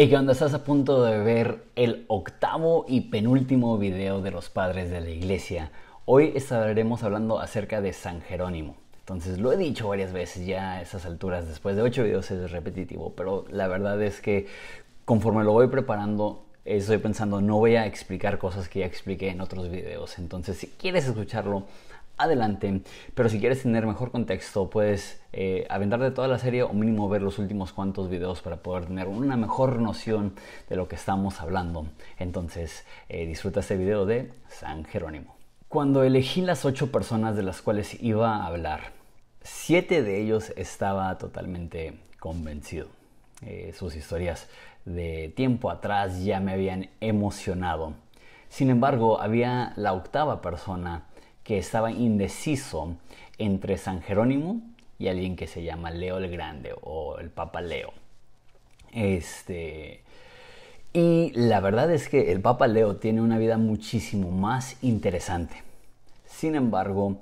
Y que cuando Estás a punto de ver el octavo y penúltimo video de los padres de la iglesia. Hoy estaremos hablando acerca de San Jerónimo. Entonces, lo he dicho varias veces ya a esas alturas, después de ocho videos es repetitivo, pero la verdad es que conforme lo voy preparando, estoy pensando, no voy a explicar cosas que ya expliqué en otros videos. Entonces, si quieres escucharlo, adelante. Pero si quieres tener mejor contexto, puedes eh, aventar de toda la serie o mínimo ver los últimos cuantos videos para poder tener una mejor noción de lo que estamos hablando. Entonces, eh, disfruta este video de San Jerónimo. Cuando elegí las ocho personas de las cuales iba a hablar, siete de ellos estaba totalmente convencido. Eh, sus historias de tiempo atrás ya me habían emocionado. Sin embargo, había la octava persona que estaba indeciso entre San Jerónimo y alguien que se llama Leo el Grande o el Papa Leo. Este, y la verdad es que el Papa Leo tiene una vida muchísimo más interesante. Sin embargo,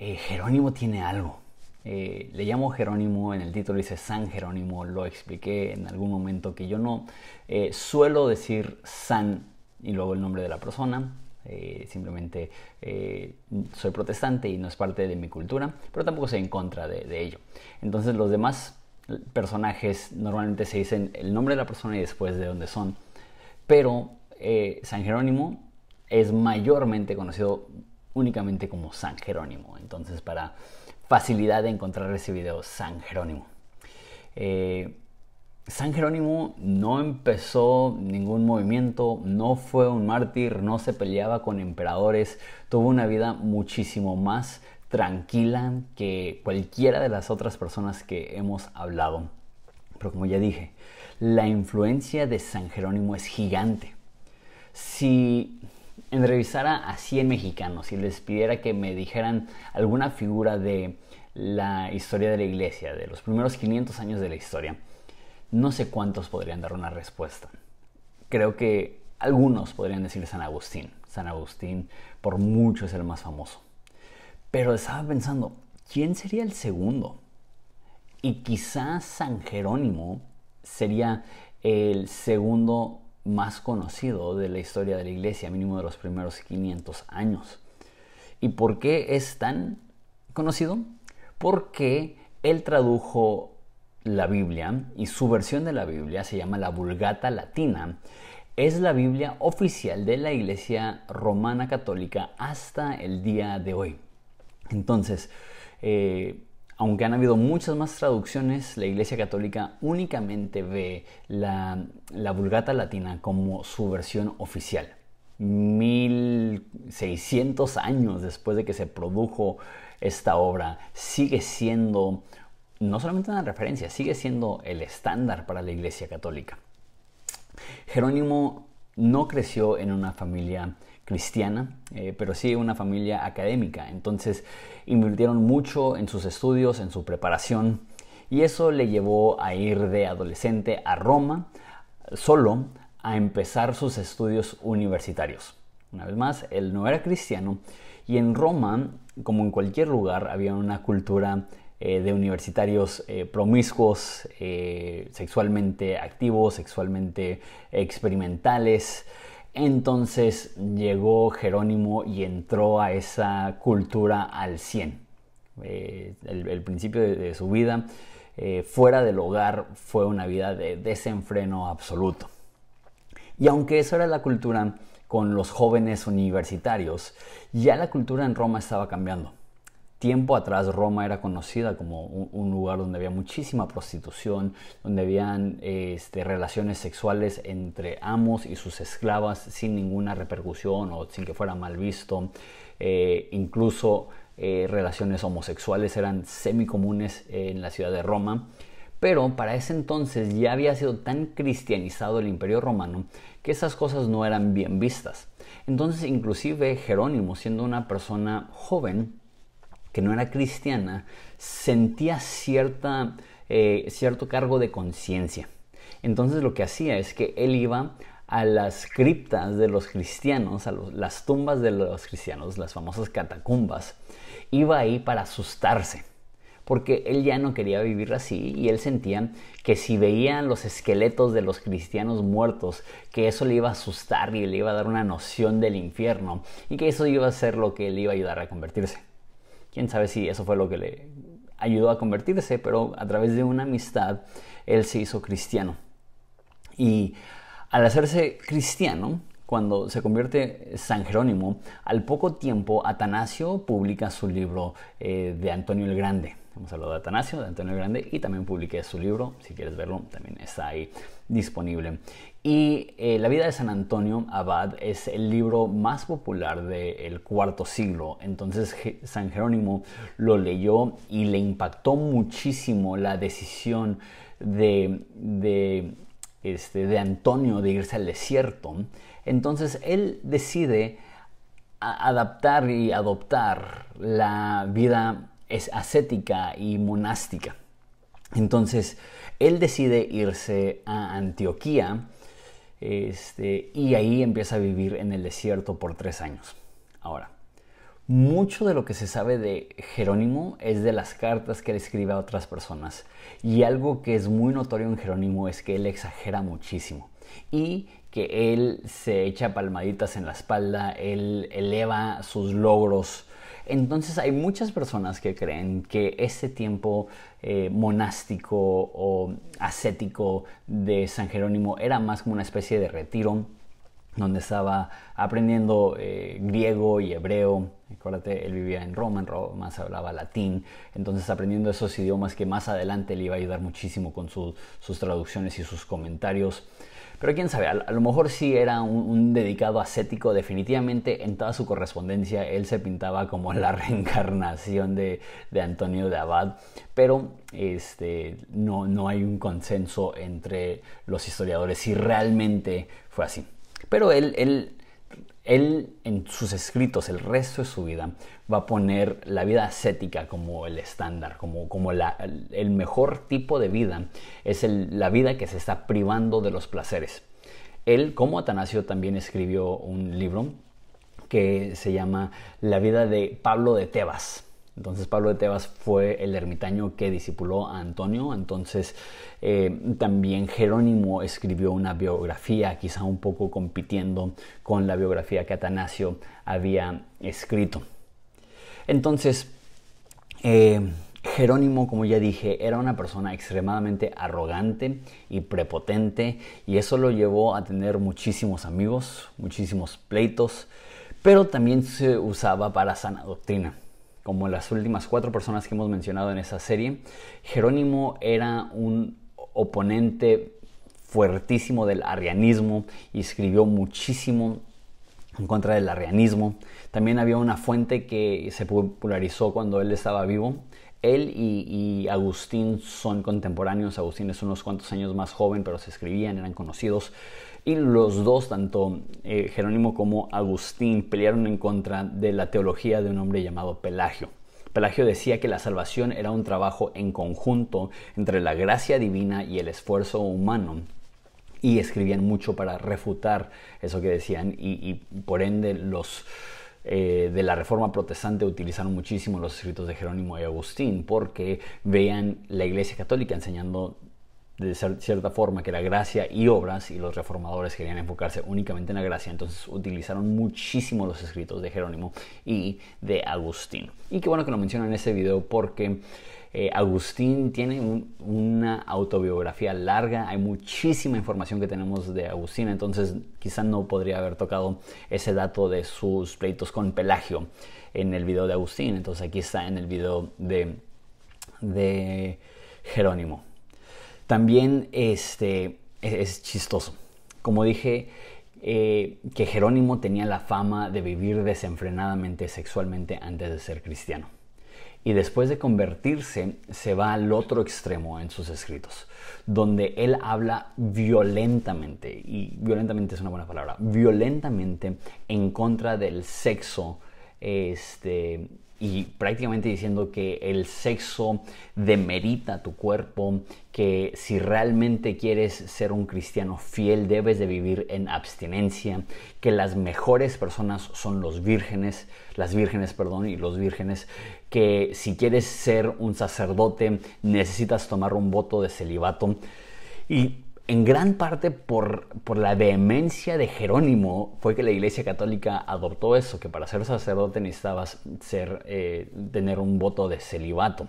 eh, Jerónimo tiene algo. Eh, le llamo Jerónimo, en el título dice San Jerónimo, lo expliqué en algún momento que yo no eh, suelo decir San y luego el nombre de la persona, eh, simplemente eh, soy protestante y no es parte de mi cultura, pero tampoco soy en contra de, ello. Entonces los demás personajes normalmente se dicen el nombre de la persona y después de dónde son, pero eh, San Jerónimo es mayormente conocido únicamente como San Jerónimo, entonces para facilidad de encontrar ese video San Jerónimo. San Jerónimo no empezó ningún movimiento, no fue un mártir, no se peleaba con emperadores, tuvo una vida muchísimo más tranquila que cualquiera de las otras personas que hemos hablado. Pero como ya dije, la influencia de San Jerónimo es gigante. Si entrevistara a 100 mexicanos y les pidiera que me dijeran alguna figura de la historia de la iglesia, de los primeros 500 años de la historia, no sé cuántos podrían dar una respuesta. Creo que algunos podrían decir San Agustín. San Agustín por mucho es el más famoso. Pero estaba pensando, ¿quién sería el segundo? Y quizás San Jerónimo sería el segundo más conocido de la historia de la iglesia, mínimo de los primeros 500 años. ¿Y por qué es tan conocido? Porque él tradujo la Biblia y su versión de la Biblia se llama la Vulgata Latina. Es la Biblia oficial de la Iglesia Romana Católica hasta el día de hoy. Entonces, eh, aunque han habido muchas más traducciones, la Iglesia Católica únicamente ve la, la Vulgata Latina como su versión oficial. 1600 años después de que se produjo esta obra, sigue siendo no solamente una referencia, sigue siendo el estándar para la Iglesia Católica. Jerónimo no creció en una familia cristiana, eh, pero sí una familia académica. Entonces invirtieron mucho en sus estudios, en su preparación, y eso le llevó a ir de adolescente a Roma solo a empezar sus estudios universitarios. Una vez más, él no era cristiano y en Roma, como en cualquier lugar, había una cultura eh, de universitarios eh, promiscuos, eh, sexualmente activos, sexualmente experimentales. Entonces llegó Jerónimo y entró a esa cultura al 100. El, principio de, de su vida fuera del hogar fue una vida de desenfreno absoluto. Y aunque eso era la cultura con los jóvenes universitarios, ya la cultura en Roma estaba cambiando tiempo atrás Roma era conocida como un, lugar donde había muchísima prostitución, donde habían este, relaciones sexuales entre amos y sus esclavas sin ninguna repercusión o sin que fuera mal visto. Eh, incluso eh, relaciones homosexuales eran semi comunes en la ciudad de Roma. Pero para ese entonces ya había sido tan cristianizado el imperio romano que esas cosas no eran bien vistas. Entonces inclusive Jerónimo, siendo una persona joven, que no era cristiana, sentía cierta, eh, cierto cargo de conciencia. Entonces lo que hacía es que él iba a las criptas de los cristianos, a las tumbas de los cristianos, las famosas catacumbas, iba ahí para asustarse, porque él ya no quería vivir así y él sentía que si veía los esqueletos de los cristianos muertos, que eso le iba a asustar y le iba a dar una noción del infierno y que eso iba a ser lo que le iba a ayudar a convertirse. Quién sabe si eso fue lo que le ayudó a convertirse, pero a través de una amistad él se hizo cristiano. Y al hacerse cristiano, cuando se convierte San Jerónimo, al poco tiempo Atanasio publica su libro eh, de Antonio el Grande. Hemos hablado de Atanasio, de Antonio Grande, y también publiqué su libro, si quieres verlo, también está ahí disponible. Y eh, La vida de San Antonio Abad es el libro más popular del cuarto siglo. Entonces San Jerónimo lo leyó y le impactó muchísimo la decisión de, de, este, de Antonio de irse al desierto. Entonces él decide adaptar y adoptar la vida es ascética y monástica. Entonces, él decide irse a Antioquía este, y ahí empieza a vivir en el desierto por tres años. Ahora, mucho de lo que se sabe de Jerónimo es de las cartas que él escribe a otras personas. Y algo que es muy notorio en Jerónimo es que él exagera muchísimo. Y que él se echa palmaditas en la espalda, él eleva sus logros entonces hay muchas personas que creen que ese tiempo eh, monástico o ascético de San Jerónimo era más como una especie de retiro donde estaba aprendiendo eh, griego y hebreo. Acuérdate, él vivía en Roma, en Roma se hablaba latín, entonces aprendiendo esos idiomas que más adelante le iba a ayudar muchísimo con sus traducciones y sus comentarios. Pero quién sabe, a, lo mejor sí era un, dedicado ascético, definitivamente en toda su correspondencia él se pintaba como la reencarnación de, Antonio de Abad, pero este, no, no hay un consenso entre los historiadores si realmente fue así. Pero él él en sus escritos el resto de su vida va a poner la vida ascética como el estándar, como, el mejor tipo de vida, es la vida que se está privando de los placeres. Él, como Atanasio, también escribió un libro que se llama La vida de Pablo de Tebas. Entonces Pablo de Tebas fue el ermitaño que discipuló a Antonio, entonces eh, también Jerónimo escribió una biografía, quizá un poco compitiendo con la biografía que Atanasio había escrito. Entonces, eh, Jerónimo, como ya dije, era una persona extremadamente arrogante y prepotente y eso lo llevó a tener muchísimos amigos, muchísimos pleitos, pero también se usaba para sana doctrina como las últimas cuatro personas que hemos mencionado en esa serie, Jerónimo era un oponente fuertísimo del arrianismo y escribió muchísimo en contra del arrianismo. También había una fuente que se popularizó cuando él estaba vivo. Él y, y, Agustín son contemporáneos. Agustín es unos cuantos años más joven, pero se escribían, eran conocidos. Y los dos, tanto eh, Jerónimo como Agustín, pelearon en contra de la teología de un hombre llamado Pelagio. Pelagio decía que la salvación era un trabajo en conjunto entre la gracia divina y el esfuerzo humano. Y escribían mucho para refutar eso que decían y, por ende los, eh, de la Reforma Protestante utilizaron muchísimo los escritos de Jerónimo y Agustín porque veían la Iglesia Católica enseñando de cierta forma que la gracia y obras, y los reformadores querían enfocarse únicamente en la gracia, entonces utilizaron muchísimo los escritos de Jerónimo y de Agustín. Y qué bueno que lo mencionan en ese video porque eh, Agustín tiene una autobiografía larga, hay muchísima información que tenemos de Agustín, entonces quizás no podría haber tocado ese dato de sus pleitos con Pelagio en el video de Agustín, entonces aquí está en el video de, de Jerónimo. También este, es, chistoso. Como dije, eh, que Jerónimo tenía la fama de vivir desenfrenadamente sexualmente antes de ser cristiano. Y después de convertirse, se va al otro extremo en sus escritos, donde él habla violentamente, y violentamente es una buena palabra, violentamente en contra del sexo este, y prácticamente diciendo que el sexo demerita tu cuerpo, que si realmente quieres ser un cristiano fiel debes de vivir en abstinencia, que las mejores personas son los vírgenes, las vírgenes, perdón, y los vírgenes, que si quieres ser un sacerdote necesitas tomar un voto de celibato y en gran parte por, por la vehemencia de Jerónimo fue que la Iglesia Católica adoptó eso, que para ser sacerdote necesitabas ser, eh, tener un voto de celibato.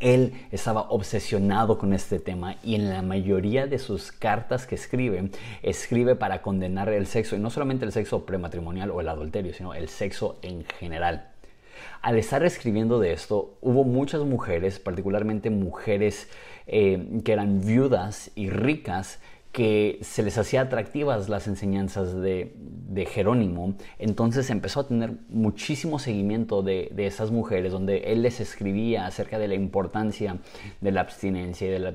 Él estaba obsesionado con este tema y en la mayoría de sus cartas que escribe, escribe para condenar el sexo, y no solamente el sexo prematrimonial o el adulterio, sino el sexo en general. Al estar escribiendo de esto, hubo muchas mujeres, particularmente mujeres eh, que eran viudas y ricas, que se les hacía atractivas las enseñanzas de, Jerónimo, entonces empezó a tener muchísimo seguimiento de, esas mujeres, donde él les escribía acerca de la importancia de la abstinencia y de la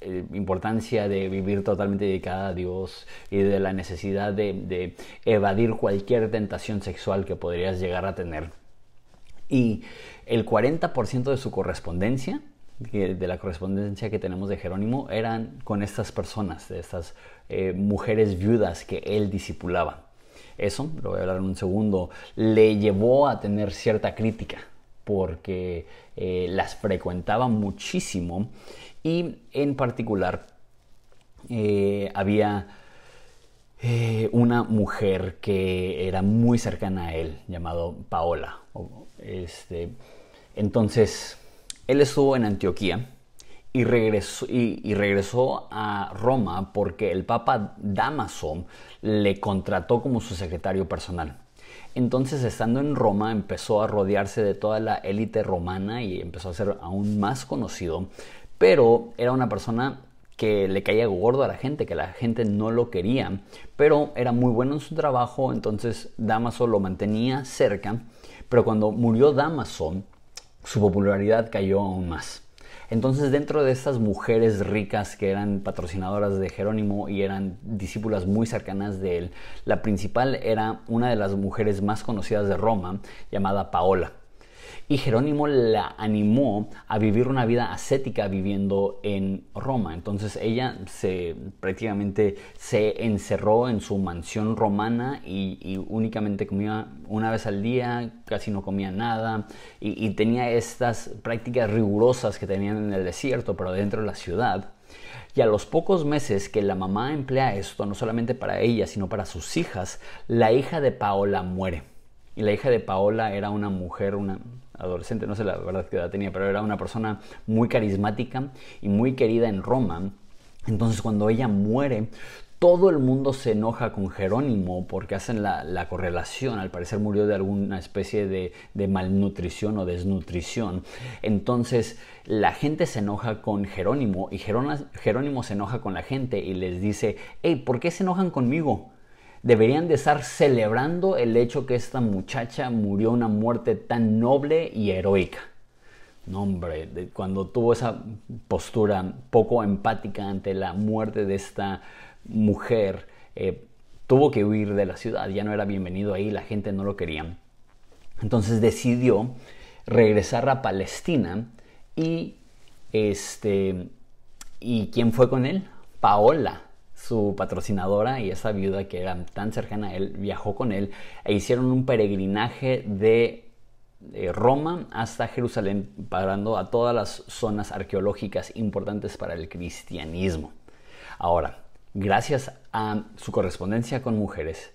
eh, importancia de vivir totalmente dedicada a Dios y de la necesidad de evadir cualquier tentación sexual que podrías llegar a tener. Y el 40% de su correspondencia, de la correspondencia que tenemos de Jerónimo, eran con estas personas, de estas eh, mujeres viudas que él disipulaba. Eso, lo voy a hablar en un segundo, le llevó a tener cierta crítica porque eh, las frecuentaba muchísimo y en particular eh, había una mujer que era muy cercana a él, llamado Paola, este, entonces, él estuvo en Antioquía y regresó, y regresó, a Roma porque el Papa Damaso le contrató como su secretario personal. Entonces, estando en Roma, empezó a rodearse de toda la élite romana y empezó a ser aún más conocido, pero era una persona que le caía gordo a la gente, que la gente no lo quería, pero era muy bueno en su trabajo, entonces Damaso lo mantenía cerca pero cuando murió damasón su popularidad cayó aún más. Entonces, dentro de estas mujeres ricas que eran patrocinadoras de Jerónimo y eran discípulas muy cercanas de él, la principal era una de las mujeres más conocidas de Roma, llamada Paola. Y Jerónimo la animó a vivir una vida ascética viviendo en Roma. Entonces ella se prácticamente se encerró en su mansión romana y, únicamente comía una vez al día, casi no comía nada y tenía estas prácticas rigurosas que tenían en el desierto, pero dentro de la ciudad. Y a los pocos meses que la mamá emplea esto, no solamente para ella, sino para sus hijas, la hija de Paola muere. Y la hija de Paola era una mujer, una adolescente, no sé la verdad que edad tenía, pero era una persona muy carismática y muy querida en Roma. Entonces cuando ella muere, todo el mundo se enoja con Jerónimo porque hacen la, correlación, al parecer murió de alguna especie de, malnutrición o desnutrición. Entonces la gente se enoja con Jerónimo y Jerónimo se enoja con la gente y les dice, hey, ¿por qué se enojan conmigo? deberían de estar celebrando el hecho que esta muchacha murió una muerte tan noble y heroica. No, hombre, cuando tuvo esa postura poco empática ante la muerte de esta mujer, eh, tuvo que huir de la ciudad, ya no era bienvenido ahí, la gente no lo quería. Entonces decidió regresar a Palestina y este y quién fue con él? Paola, su patrocinadora y esa viuda que era tan cercana a él, viajó con él e hicieron un peregrinaje de eh, Roma hasta Jerusalén, parando a todas las zonas arqueológicas importantes para el cristianismo. Ahora, gracias a su correspondencia con mujeres,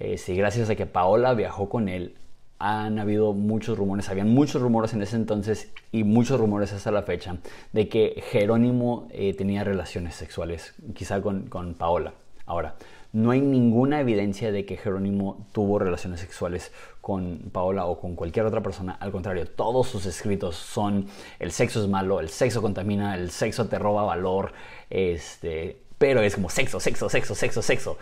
y eh, gracias a que Paola viajó con él, han habido muchos rumores, habían muchos rumores en ese entonces y muchos rumores hasta la fecha de que Jerónimo eh, tenía relaciones sexuales, quizá con, con Paola. Ahora, no hay ninguna evidencia de que Jerónimo tuvo relaciones sexuales con Paola o con cualquier otra persona. Al contrario, todos sus escritos son el sexo es malo, el sexo contamina, el sexo te roba valor, este, pero es como sexo, sexo, sexo, sexo, sexo.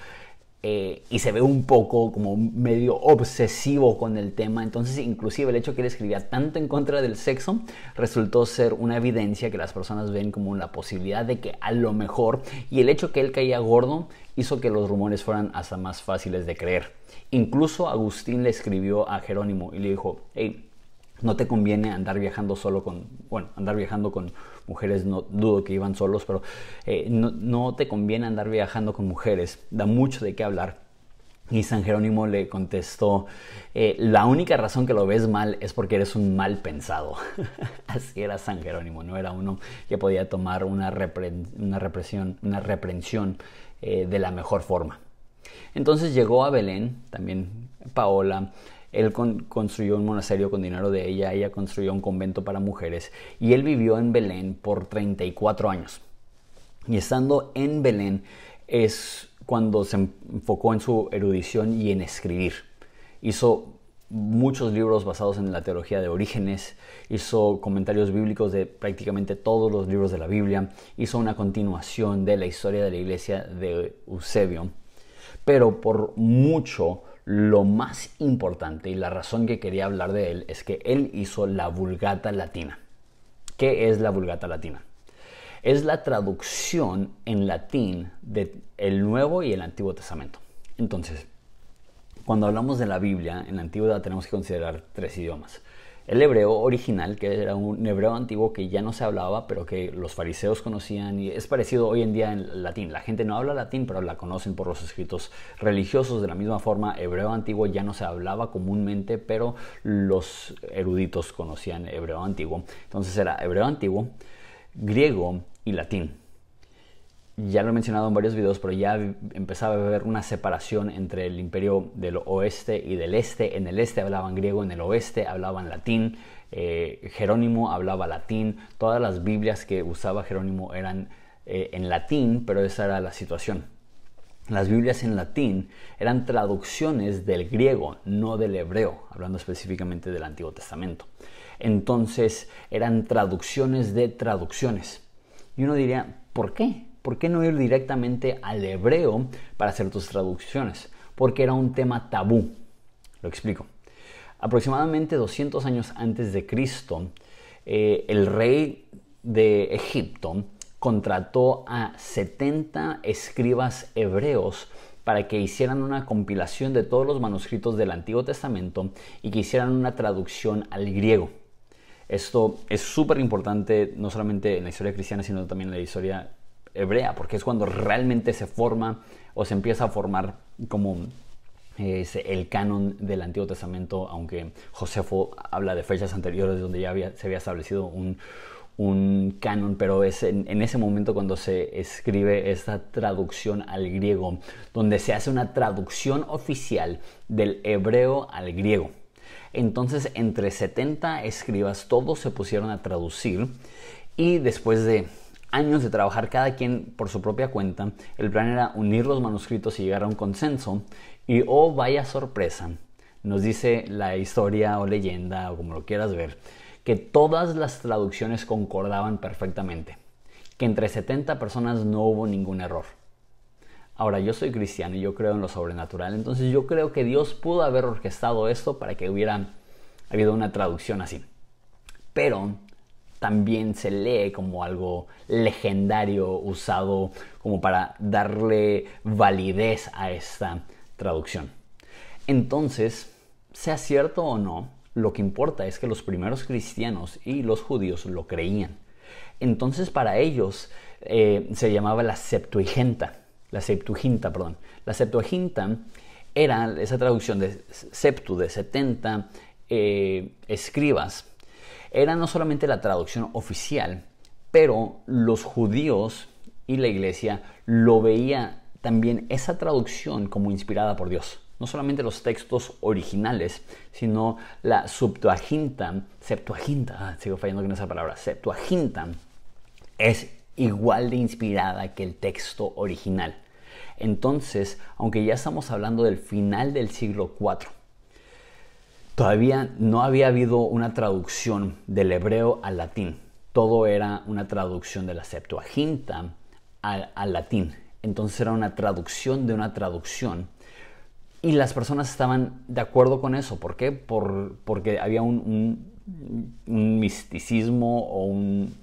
Eh, y se ve un poco como medio obsesivo con el tema. Entonces, inclusive el hecho que él escribía tanto en contra del sexo resultó ser una evidencia que las personas ven como la posibilidad de que a lo mejor, y el hecho que él caía gordo hizo que los rumores fueran hasta más fáciles de creer. Incluso Agustín le escribió a Jerónimo y le dijo, hey, no te conviene andar viajando solo con, bueno, andar viajando con mujeres, no dudo que iban solos, pero eh, no, te conviene andar viajando con mujeres, da mucho de qué hablar. Y San Jerónimo le contestó, eh, la única razón que lo ves mal es porque eres un mal pensado. Así era San Jerónimo, no era uno que podía tomar una, represión, una reprensión eh, de la mejor forma. Entonces llegó a Belén, también Paola, él construyó un monasterio con dinero de ella, ella construyó un convento para mujeres y él vivió en Belén por 34 años. Y estando en Belén es cuando se enfocó en su erudición y en escribir. Hizo muchos libros basados en la teología de Orígenes, hizo comentarios bíblicos de prácticamente todos los libros de la Biblia, hizo una continuación de la historia de la iglesia de Eusebio, pero por mucho lo más importante y la razón que quería hablar de él es que él hizo la Vulgata Latina. ¿Qué es la Vulgata Latina? Es la traducción en latín del Nuevo y el Antiguo Testamento. Entonces, cuando hablamos de la Biblia, en la antigüedad tenemos que considerar tres idiomas. El hebreo original, que era un hebreo antiguo que ya no se hablaba, pero que los fariseos conocían, y es parecido hoy en día en latín. La gente no habla latín, pero la conocen por los escritos religiosos. De la misma forma, hebreo antiguo ya no se hablaba comúnmente, pero los eruditos conocían hebreo antiguo. Entonces era hebreo antiguo, griego y latín ya lo he mencionado en varios videos, pero ya empezaba a haber una separación entre el imperio del oeste y del este. En el este hablaban griego, en el oeste hablaban latín. Eh, Jerónimo hablaba latín. Todas las Biblias que usaba Jerónimo eran eh, en latín, pero esa era la situación. Las Biblias en latín eran traducciones del griego, no del hebreo, hablando específicamente del Antiguo Testamento. Entonces eran traducciones de traducciones. Y uno diría, ¿por qué? ¿por qué no ir directamente al hebreo para hacer tus traducciones? Porque era un tema tabú. Lo explico. Aproximadamente 200 años antes de Cristo, eh, el rey de Egipto contrató a 70 escribas hebreos para que hicieran una compilación de todos los manuscritos del Antiguo Testamento y que hicieran una traducción al griego. Esto es súper importante no solamente en la historia cristiana, sino también en la historia hebrea, porque es cuando realmente se forma o se empieza a formar como el canon del Antiguo Testamento, aunque Josefo habla de fechas anteriores donde ya había, se había establecido un, canon, pero es en, en, ese momento cuando se escribe esta traducción al griego, donde se hace una traducción oficial del hebreo al griego. Entonces, entre 70 escribas, todos se pusieron a traducir y después de años de trabajar cada quien por su propia cuenta, el plan era unir los manuscritos y llegar a un consenso. Y oh, vaya sorpresa, nos dice la historia o leyenda o como lo quieras ver, que todas las traducciones concordaban perfectamente, que entre 70 personas no hubo ningún error. Ahora, yo soy cristiano y yo creo en lo sobrenatural, entonces yo creo que Dios pudo haber orquestado esto para que hubiera habido una traducción así. Pero también se lee como algo legendario usado como para darle validez a esta traducción. Entonces, sea cierto o no, lo que importa es que los primeros cristianos y los judíos lo creían. Entonces para ellos eh, se llamaba la Septuaginta, la Septuaginta, perdón. La Septuaginta era esa traducción de septu, de 70 eh, escribas era no solamente la traducción oficial, pero los judíos y la iglesia lo veía también esa traducción como inspirada por Dios. No solamente los textos originales, sino la Septuaginta, Septuaginta, ah, sigo fallando con esa palabra, Septuaginta es igual de inspirada que el texto original. Entonces, aunque ya estamos hablando del final del siglo IV, Todavía no había habido una traducción del hebreo al latín. Todo era una traducción de la Septuaginta al, latín. Entonces era una traducción de una traducción. Y las personas estaban de acuerdo con eso. ¿Por qué? porque había un, misticismo o un.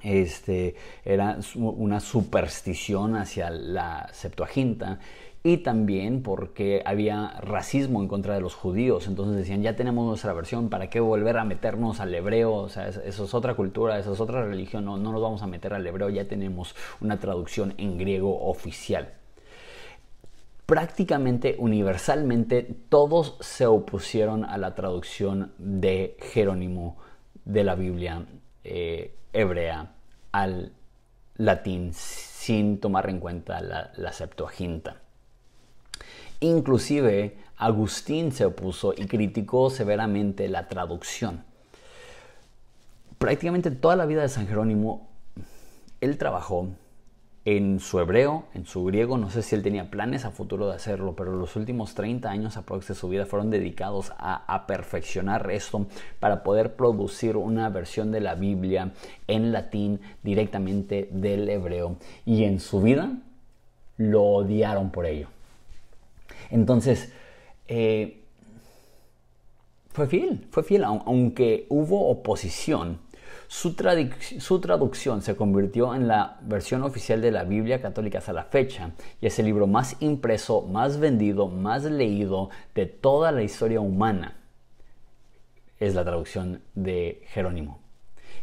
Este, era una superstición hacia la Septuaginta y también porque había racismo en contra de los judíos. Entonces decían, ya tenemos nuestra versión, ¿para qué volver a meternos al hebreo? O sea, eso es otra cultura, esa es otra religión, no, no nos vamos a meter al hebreo, ya tenemos una traducción en griego oficial. Prácticamente universalmente todos se opusieron a la traducción de Jerónimo de la Biblia eh, hebrea al latín sin tomar en cuenta la Septuaginta. Inclusive, Agustín se opuso y criticó severamente la traducción. Prácticamente toda la vida de San Jerónimo, él trabajó en su hebreo, en su griego, no sé si él tenía planes a futuro de hacerlo, pero los últimos 30 años aproximadamente de su vida fueron dedicados a, a, perfeccionar esto para poder producir una versión de la Biblia en latín directamente del hebreo. Y en su vida lo odiaron por ello. Entonces, eh, fue fiel, fue fiel, aunque hubo oposición. Su, su, traducción se convirtió en la versión oficial de la Biblia católica hasta la fecha y es el libro más impreso, más vendido, más leído de toda la historia humana. Es la traducción de Jerónimo.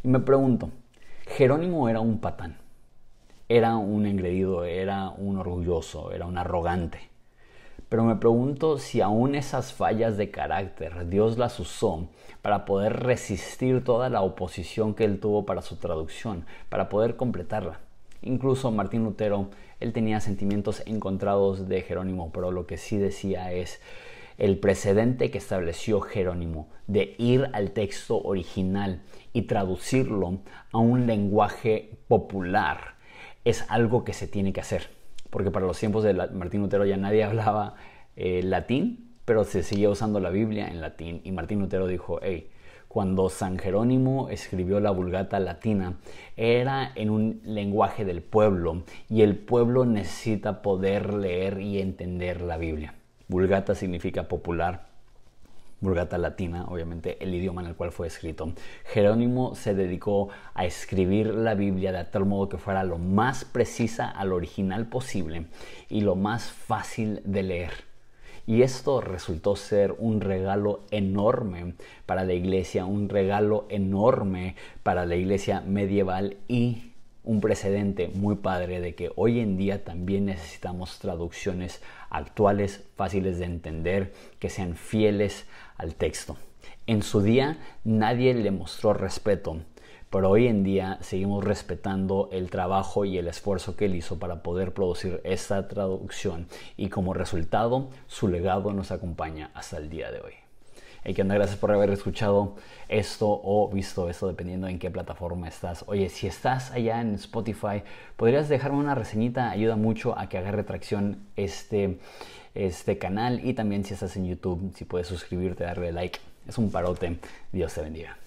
Y me pregunto, Jerónimo era un patán, era un engreído, era un orgulloso, era un arrogante pero me pregunto si aún esas fallas de carácter Dios las usó para poder resistir toda la oposición que él tuvo para su traducción, para poder completarla. Incluso Martín Lutero, él tenía sentimientos encontrados de Jerónimo, pero lo que sí decía es el precedente que estableció Jerónimo de ir al texto original y traducirlo a un lenguaje popular es algo que se tiene que hacer porque para los tiempos de Martín Lutero ya nadie hablaba eh, latín, pero se seguía usando la Biblia en latín. Y Martín Lutero dijo, hey, cuando San Jerónimo escribió la Vulgata Latina, era en un lenguaje del pueblo y el pueblo necesita poder leer y entender la Biblia. Vulgata significa popular Vulgata latina, obviamente el idioma en el cual fue escrito. Jerónimo se dedicó a escribir la Biblia de tal modo que fuera lo más precisa al original posible y lo más fácil de leer. Y esto resultó ser un regalo enorme para la iglesia, un regalo enorme para la iglesia medieval y un precedente muy padre de que hoy en día también necesitamos traducciones actuales, fáciles de entender, que sean fieles al texto. En su día nadie le mostró respeto, pero hoy en día seguimos respetando el trabajo y el esfuerzo que él hizo para poder producir esta traducción y como resultado su legado nos acompaña hasta el día de hoy. Y que onda? Gracias por haber escuchado esto o visto esto, dependiendo en qué plataforma estás. Oye, si estás allá en Spotify, podrías dejarme una reseñita, ayuda mucho a que agarre tracción este, este canal. Y también si estás en YouTube, si puedes suscribirte, darle like. Es un parote. Dios te bendiga.